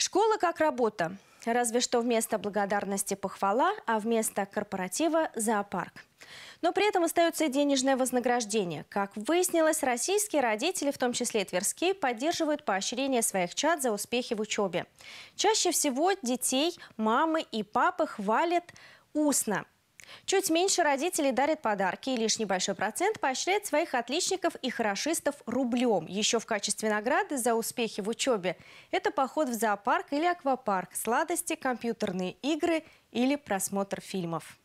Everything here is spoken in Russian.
Школа как работа. Разве что вместо благодарности похвала, а вместо корпоратива – зоопарк. Но при этом остается и денежное вознаграждение. Как выяснилось, российские родители, в том числе и тверские, поддерживают поощрение своих чад за успехи в учебе. Чаще всего детей мамы и папы хвалят устно – Чуть меньше родителей дарят подарки, и лишь небольшой процент поощряет своих отличников и хорошистов рублем, еще в качестве награды за успехи в учебе. Это поход в зоопарк или аквапарк, сладости, компьютерные игры или просмотр фильмов.